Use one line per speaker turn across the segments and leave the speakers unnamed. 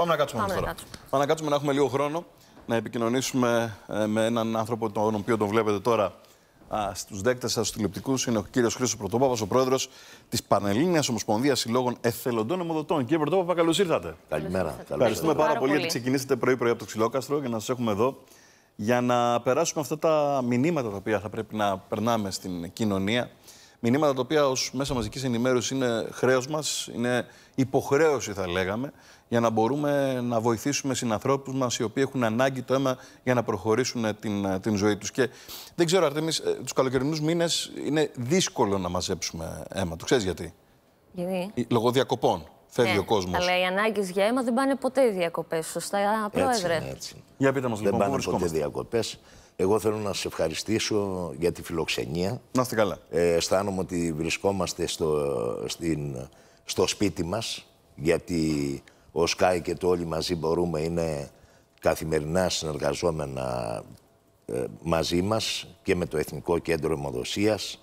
Πάμε να κάτσουμε τώρα. Να κάτσουμε. να έχουμε λίγο χρόνο να επικοινωνήσουμε ε, με έναν άνθρωπο τον οποίο τον βλέπετε τώρα στους δέκτες σας, στους τηλεοπτικούς. Είναι ο κύριος Χρήστος Πρωτόπαπας, ο πρόεδρος της πανελληνιας ομοσπονδια Ομοσπονδία Συλλόγων Εθελοντών Εμοδοτών. Κύριε Πρωτόπαπα, καλώς ήρθατε. Καλημέρα. Ευχαριστούμε πάρα, πολύ γιατί ξεκινήσατε πρωί-πρωί από το Ξυλόκαστρο για να σας έχουμε εδώ για να περάσουμε αυτά τα μηνύματα τα οποία θα πρέπει να περνάμε στην κοινωνία Μηνύματα τα οποία ως μέσα μαζικής ενημέρωσης είναι χρέος μας, είναι υποχρέωση θα λέγαμε, για να μπορούμε να βοηθήσουμε συνανθρώπους μας οι οποίοι έχουν ανάγκη το αίμα για να προχωρήσουν την, ε, την ζωή τους. Και δεν ξέρω, Αρτέμις, ε, τους καλοκαιρινούς μήνες είναι δύσκολο να μαζέψουμε αίμα. Το ξέρεις γιατί. Γιατί. Λόγω διακοπών φεύγει ναι, ο κόσμος. Αλλά
οι ανάγκες για αίμα δεν πάνε ποτέ διακοπές. Σωστά, Πρόεδρε. Έτσι, έτσι.
Για πείτε μας λοιπόν. Δεν πάνε ποτέ διακοπές. Εγώ θέλω να σε ευχαριστήσω για τη φιλοξενία. Να είστε καλά. Ε, αισθάνομαι ότι βρισκόμαστε στο, στην, στο σπίτι μας, γιατί ο Σκάι και το όλοι μαζί μπορούμε είναι καθημερινά συνεργαζόμενα ε, μαζί μας και με το Εθνικό Κέντρο Εμοδοσίας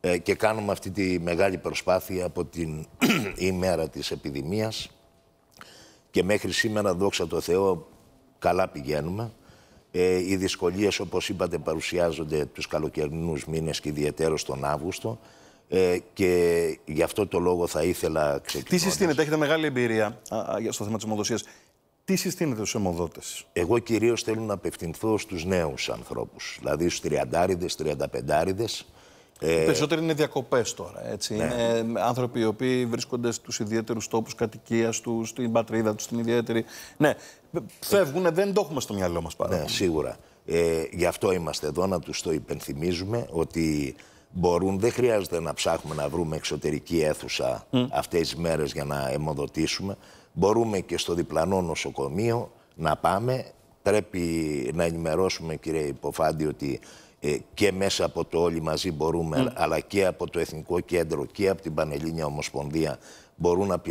ε, και κάνουμε αυτή τη μεγάλη προσπάθεια από την ημέρα της επιδημίας και μέχρι σήμερα, δόξα τω Θεώ, καλά πηγαίνουμε. Ε, οι δυσκολίες, όπως είπατε, παρουσιάζονται τους καλοκαιρινούς μήνες και ιδιαίτερως τον Αύγουστο. Ε, και γι' αυτό το λόγο θα ήθελα ξεκινώντας...
Τι συστήνετε, έχετε μεγάλη εμπειρία
στο θέμα της ομοδοσίας. Τι συστήνετε στους αιμοδότες. Εγώ κυρίως θέλω να απευθυνθώ στους νέους ανθρώπους, δηλαδή στους τριαντάριδες, τριανταπεντάριδες, ε, οι περισσότεροι
είναι διακοπές τώρα. Έτσι. Ναι. Είναι ε, άνθρωποι οι οποίοι βρίσκονται στους ιδιαίτερους τόπους κατοικίας τους, στην πατρίδα τους, στην ιδιαίτερη.
Ναι, φεύγουν, ε... δεν το έχουμε στο μυαλό μας πάρα Ναι, σίγουρα. Ε, γι' αυτό είμαστε εδώ να τους το υπενθυμίζουμε ότι μπορούν, δεν χρειάζεται να ψάχνουμε να βρούμε εξωτερική αίθουσα mm. αυτές τις μέρες για να αιμοδοτήσουμε. Μπορούμε και στο διπλανό νοσοκομείο να πάμε. Πρέπει να ενημερώσουμε, κύριε Υποφάντη, ότι ε, και μέσα από το όλοι μαζί μπορούμε, ναι. αλλά και από το Εθνικό Κέντρο και από την Πανελλήνια Ομοσπονδία μπορούν να,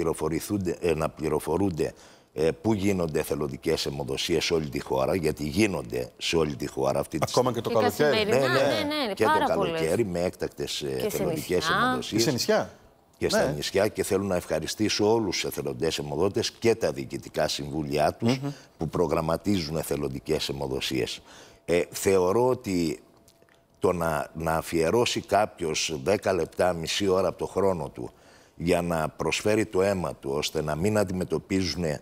ε, να πληροφορούνται ε, πού γίνονται εθελοντικές αιμοδοσίες σε όλη τη χώρα, γιατί γίνονται σε όλη τη χώρα αυτή τη Ακόμα και το ναι, και καλοκαίρι. Ναι, ναι, ναι, ναι και το καλοκαίρι με έκτακτες εθελοντικέ αιμοδοσίες. Και σε νησιά.
Και στα ναι. νησιά
και θέλω να ευχαριστήσω όλους τους εθελοντές αιμοδότες και τα διοικητικά συμβούλια τους που προγραμματίζουν εθελοντικές αιμοδοσίες. Ε, θεωρώ ότι το να, να αφιερώσει κάποιος 10 λεπτά, μισή ώρα από το χρόνο του για να προσφέρει το αίμα του ώστε να μην αντιμετωπίζουν ε,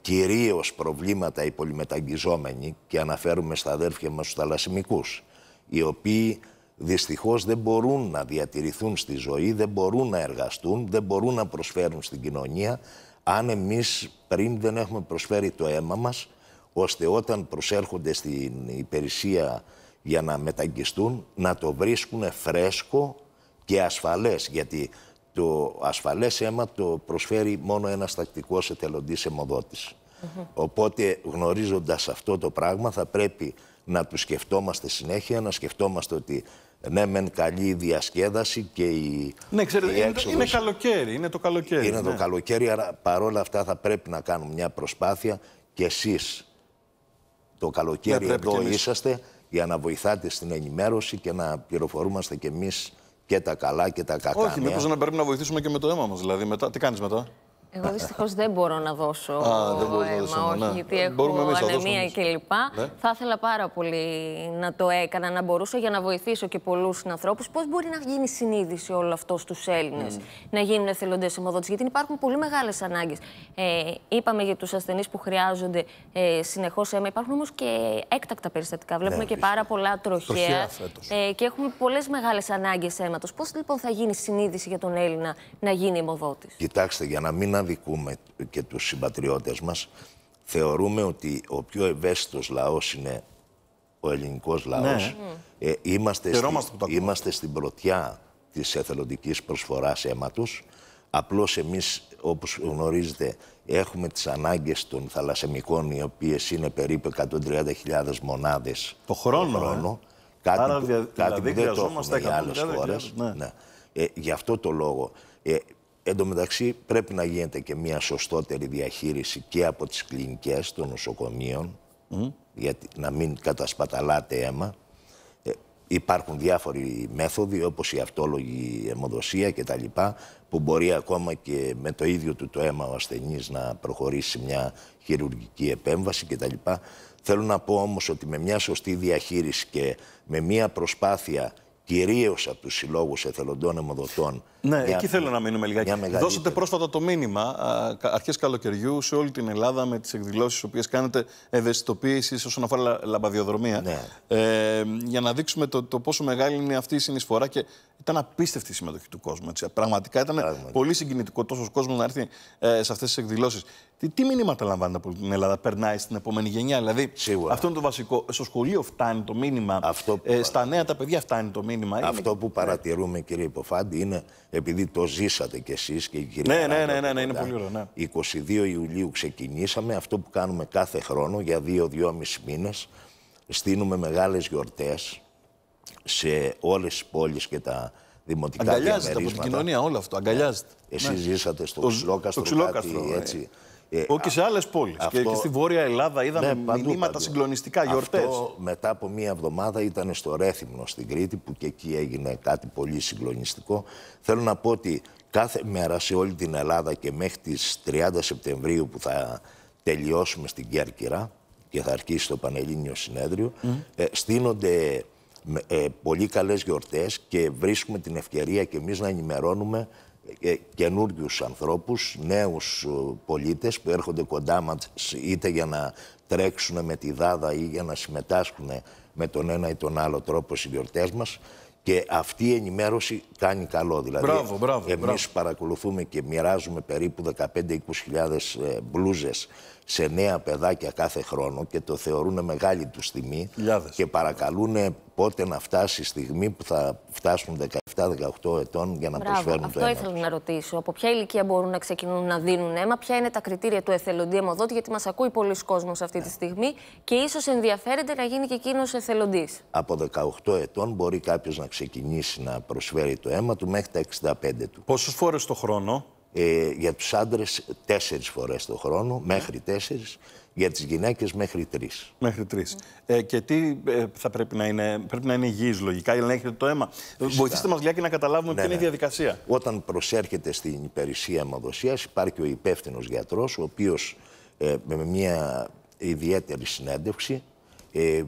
κυρίως προβλήματα οι πολυμεταγγιζόμενοι και αναφέρουμε στα αδέρφια μας τους θαλασσιμικούς οι οποίοι δυστυχώς δεν μπορούν να διατηρηθούν στη ζωή, δεν μπορούν να εργαστούν, δεν μπορούν να προσφέρουν στην κοινωνία αν εμείς πριν δεν έχουμε προσφέρει το αίμα μας ώστε όταν προσέρχονται στην υπηρεσία για να μεταγγιστούν, να το βρίσκουν φρέσκο και ασφαλές, γιατί το ασφαλές αίμα το προσφέρει μόνο ένας τακτικός εθελοντής αιμοδότης. Οπότε γνωρίζοντας αυτό το πράγμα θα πρέπει να του σκεφτόμαστε συνέχεια, να σκεφτόμαστε ότι ναι, μεν καλή η διασκέδαση και η. Ναι, ξέρετε, η έξοδος... είναι,
καλοκαίρι. Είναι το καλοκαίρι. Είναι το ναι. καλοκαίρι, αλλά
παρόλα αυτά θα πρέπει να κάνουμε μια προσπάθεια και εσείς το καλοκαίρι ναι, εδώ είσαστε για να βοηθάτε στην ενημέρωση και να πληροφορούμαστε κι εμείς και τα καλά και τα κακά. Όχι, μήπως να
πρέπει να βοηθήσουμε και με το αίμα μας. Δηλαδή, μετά, τι κάνεις μετά.
Εγώ δυστυχώς δεν μπορώ να δώσω Α, δεν αίμα, να δώσω, όχι, ναι. γιατί έχω εμείς, ανεμία κλπ. Ναι. Θα ήθελα πάρα πολύ να το έκανα, να μπορούσα για να βοηθήσω και πολλούς ανθρώπους πώς μπορεί να γίνει συνείδηση όλο αυτό στους Έλληνες, mm. να γίνουν εθελοντές αιμοδότης γιατί υπάρχουν πολύ μεγάλες ανάγκες Ε, είπαμε για τους ασθενείς που χρειάζονται ε, συνεχώς αίμα. Υπάρχουν όμως και έκτακτα περιστατικά. Βλέπουμε ναι, και πάρα πολλά τροχέα. Ε, και έχουμε πολλές μεγάλες ανάγκες αίματος. Πώς λοιπόν θα γίνει συνείδηση για τον Έλληνα να γίνει αιμοδότης.
Κοιτάξτε, για να μην και τους συμπατριώτες μας, θεωρούμε ότι ο πιο ευαίσθητος λαός είναι ο ελληνικός λαός. Ναι. Ε, είμαστε, είμαστε στην πρωτιά της εθελοντικής προσφοράς αίματος. Απλώς εμείς, όπως γνωρίζετε, έχουμε τις ανάγκες των θαλασσεμικών, οι οποίες είναι περίπου 130.000 μονάδες το χρόνο. Το ε. χρόνο. Κάτι, δηλαδή που, δεν το έχουμε οι άλλες χώρες. Ναι. ναι. Ε, γι' αυτό το λόγο. Ε, Εν τω μεταξύ πρέπει να γίνεται και μια σωστότερη διαχείριση και από τις κλινικές των νοσοκομείων, γιατί να μην κατασπαταλάτε αίμα. Ε, υπάρχουν διάφοροι μέθοδοι όπως η αυτόλογη αιμοδοσία κτλ. που μπορεί ακόμα και με το ίδιο του το αίμα ο ασθενής να προχωρήσει μια χειρουργική επέμβαση κτλ. Θέλω να πω όμως ότι με μια σωστή διαχείριση και με μια προσπάθεια κυρίως από τους συλλόγους εθελοντών αιμοδοτών ναι, μια... εκεί θέλω
να μείνουμε λιγάκι. Δώσατε πρόσφατα το μήνυμα αρχές καλοκαιριού σε όλη την Ελλάδα με τις εκδηλώσεις που κάνετε ευαισθητοποίησης όσον αφορά λαμπαδιοδρομία. Ναι. Ε, για να δείξουμε το, πόσο μεγάλη είναι αυτή η συνεισφορά και ήταν απίστευτη η συμμετοχή του κόσμου. Έτσι. Πραγματικά ήταν πολύ συγκινητικό τόσος κόσμος να έρθει ε, σε αυτές τις εκδηλώσεις. Τι, τι μηνύματα λαμβάνετε από την Ελλάδα, περνάει στην επόμενη γενιά, δηλαδή. Σίγουρα. Αυτό είναι το βασικό. Στο σχολείο φτάνει το μήνυμα. Αυτό ε, στα νέα τα παιδιά φτάνει το μήνυμα. Αυτό που ναι.
παρατηρούμε, κύριε Υποφάντη, είναι επειδή το ζήσατε κι εσείς και η κυρία Ναι, ναι, ναι, ναι, ναι είναι πολύ ωραίο. Ναι. 22 Ιουλίου ξεκινήσαμε αυτό που κάνουμε κάθε χρόνο για δυο 25 μήνες. Στείνουμε μεγάλες γιορτές σε όλες τις πόλεις και τα δημοτικά Αγκαλιάζεται από την κοινωνία όλο αυτό. Αγκαλιάζεται. Εσείς ναι. ζήσατε στο Ξυλόκαστρο, κάτι, ναι. έτσι. Ε, Όχι σε άλλες πόλεις. Και, και στη Βόρεια Ελλάδα είδαμε ναι, παντού, μηνύματα παντού. συγκλονιστικά, γιορτές. Αυτό μετά από μία εβδομάδα ήταν στο Ρέθυμνο στην Κρήτη, που και εκεί έγινε κάτι πολύ συγκλονιστικό. Θέλω να πω ότι κάθε μέρα σε όλη την Ελλάδα και μέχρι τις 30 Σεπτεμβρίου που θα τελειώσουμε στην Κέρκυρα και θα αρχίσει το Πανελλήνιο Συνέδριο, mm. στείνονται ε, ε, πολύ καλές γιορτές και βρίσκουμε την ευκαιρία και εμείς να ενημερώνουμε ε, καινούριους ανθρώπους, νέους ε, πολίτες που έρχονται κοντά μας είτε για να τρέξουν με τη δάδα ή για να συμμετάσχουν με τον ένα ή τον άλλο τρόπο στις γιορτές μας και αυτή η ενημέρωση κάνει καλό. Δηλαδή, μπράβο, μπράβο, εμείς παρακολουθούμε και μοιράζουμε περίπου 15-20 χιλιάδες ε, σε νέα παιδάκια κάθε χρόνο και το θεωρούν μεγάλη τους τιμή και παρακαλούν πότε να φτάσει η στιγμή που θα φτάσουν 17-18 ετών για να προσφέρουν το αίμα. Αυτό
ήθελα να ρωτήσω. Από ποια ηλικία μπορούν να ξεκινούν να δίνουν αίμα, ποια είναι τα κριτήρια του εθελοντή αιμοδότη, γιατί μας ακούει πολλοί κόσμος αυτή τη στιγμή και ίσως ενδιαφέρεται να γίνει και εκείνος εθελοντής.
Από 18 ετών μπορεί κάποιος να ξεκινήσει να προσφέρει το αίμα του μέχρι τα 65 του. Πόσους φορές το χρόνο ε, για τους άντρες τέσσερις φορές το χρόνο, μέχρι τέσσερις, για τις γυναίκες μέχρι τρεις. Μέχρι τρεις. Ε, και τι ε, θα πρέπει να
είναι, πρέπει να είναι υγιής λογικά για να έχετε το αίμα. Φυσικά. Βοηθήστε μας λιάκι να καταλάβουμε ναι, ποια είναι η ναι. διαδικασία.
Όταν προσέρχεται στην υπηρεσία αιμοδοσίας υπάρχει ο υπεύθυνος γιατρός, ο οποίος ε, με μια ιδιαίτερη συνέντευξη ε,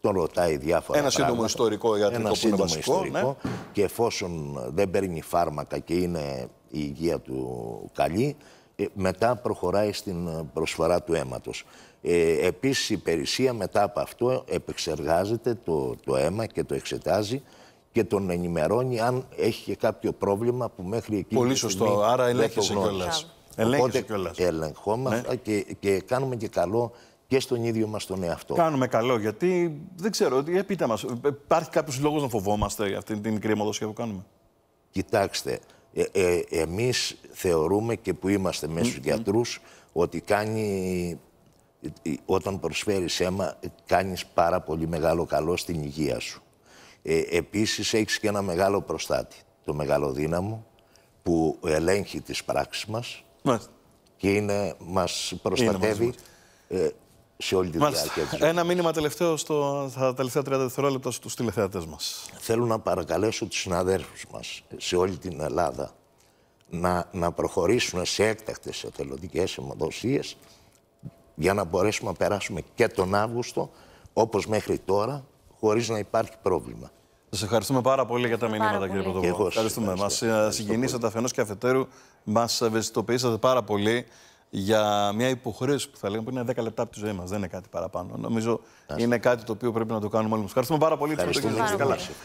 τον ρωτάει διάφορα Ένα σύντομο
ιστορικό για το που βασικό. Ιστορικό, ναι.
Και εφόσον δεν παίρνει φάρμακα και είναι η υγεία του καλή, ε, μετά προχωράει στην ε, προσφορά του αίματος. Ε, επίσης η υπηρεσία μετά από αυτό επεξεργάζεται το, το αίμα και το εξετάζει και τον ενημερώνει αν έχει και κάποιο πρόβλημα που μέχρι εκεί... Πολύ σωστό, άρα ελέγχεσαι κιόλας. Ελέγχεσαι κιόλας. Ελεγχόμαστε ναι. και, και κάνουμε και καλό και στον ίδιο μας τον εαυτό. Κάνουμε καλό, γιατί δεν ξέρω, για πείτε
υπάρχει κάποιος λόγος να φοβόμαστε αυτή την μικρή αιμοδοσία που κάνουμε.
Κοιτάξτε, ε, ε, εμείς θεωρούμε και που είμαστε μέσα στους mm γιατρούς ότι κάνει, ε, ε, όταν προσφέρει αίμα κάνεις πάρα πολύ μεγάλο καλό στην υγεία σου. Ε, επίσης έχεις και ένα μεγάλο προστάτη, το μεγάλο δύναμο που ελέγχει τις πράξεις μας και είναι, μας προστατεύει σε όλη τη Μάλιστα. διάρκεια της Ένα μήνυμα τελευταίο στο, στα τελευταία 30 δευτερόλεπτα στους τηλεθεατές μας. Θέλω να παρακαλέσω τους συναδέρφους μας σε όλη την Ελλάδα να, να προχωρήσουν σε έκτακτες εθελοντικές αιμοδοσίες για να μπορέσουμε να περάσουμε και τον Αύγουστο όπως μέχρι τώρα χωρίς να υπάρχει πρόβλημα. Σας
ευχαριστούμε πάρα πολύ για τα μηνύματα, κύριε Πρωτοβουλίο. Ευχαριστούμε.
Μας ε, συγκινήσατε
αφενός και αφετέρου, μας ευαισθητοποιήσατε πάρα πολύ για μια υποχρέωση που θα λέγαμε που είναι 10 λεπτά από τη ζωή μας. Δεν είναι κάτι παραπάνω. Νομίζω είναι κάτι το οποίο πρέπει να το κάνουμε όλοι μας. Ευχαριστούμε πάρα πολύ. Ευχαριστούμε. Ευχαριστούμε. Ευχαριστούμε.